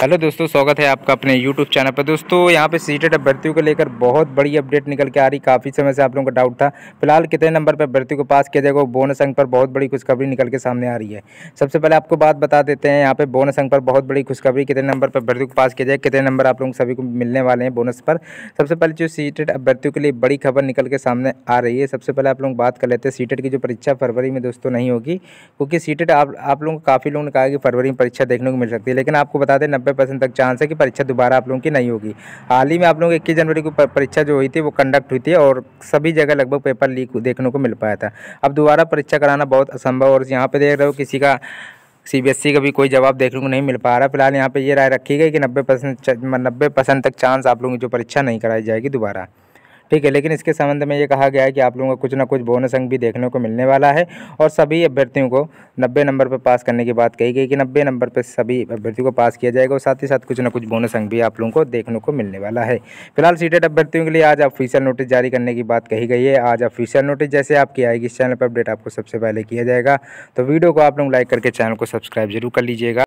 hello दोस्तों स्वागत है आपका अपने यूट्यूब चैनल पर दोस्तों यहाँ पे टेट अभ्यर्थियों को लेकर बहुत बड़ी अपडेट निकल के आ रही काफ़ी समय से आप लोगों का डाउट था फिलहाल कितने नंबर पर भर्ती को पास किया जाएगा बोनस अंक पर बहुत बड़ी खुशखबरी निकल के सामने आ रही है सबसे पहले आपको बात बता देते हैं यहाँ पे बोनस अंक पर बहुत बड़ी खुशखबरी कितने नंबर पर भर्ती को पास किया जाए कितने नंबर आप लोग सभी को मिलने वाले हैं बोनस पर सबसे पहले जो सीटेट अभ्यर्थियों के लिए बड़ी खबर निकल के सामने आ रही है सबसे पहले आप लोग बात कर लेते हैं सीटेट की जो परीक्षा फरवरी में दोस्तों नहीं होगी क्योंकि सीटेट आप लोगों को काफ़ी लोगों ने कहा कि फरवरी में परीक्षा देखने को मिल सकती है लेकिन आपको बता दें नब्बे परसेंट तक चांस है कि परीक्षा दोबारा आप लोगों की नहीं होगी हाल ही में आप लोगों की इक्कीस जनवरी को परीक्षा जो हुई थी वो कंडक्ट हुई थी और सभी जगह लगभग पेपर लीक देखने को मिल पाया था अब दोबारा परीक्षा कराना बहुत असंभव और यहाँ पर देख रहे हो किसी का सीबीएसई e का भी कोई जवाब देखने को नहीं मिल पा रहा फिलहाल यहाँ पे ये राय रखी गई कि नब्बे परसेंट मतलब नब्बे परसेंट तक चांस आप लोगों की जो परीक्षा नहीं कराई जाएगी दोबारा ठीक है लेकिन इसके संबंध में ये कहा गया है कि आप लोगों को कुछ ना कुछ बोनस अंक भी देखने को मिलने वाला है और सभी अभ्यर्थियों को नब्बे नंबर पर पास करने की बात कही गई कि नब्बे नंबर पर सभी अभ्यर्थियों को पास किया जाएगा और साथ ही साथ कुछ ना कुछ बोनस अंक भी आप लोगों को देखने को मिलने वाला है फिलहाल सीटेड अभ्यर्थियों के लिए आज ऑफिशियल नोटिस जारी करने की बात कही गई है आज ऑफिशियल नोटिस जैसे आपकी आएगी इस चैनल पर अपडेट आपको सबसे पहले किया जाएगा तो वीडियो को आप लोग लाइक करके चैनल को सब्सक्राइब जरूर कर लीजिएगा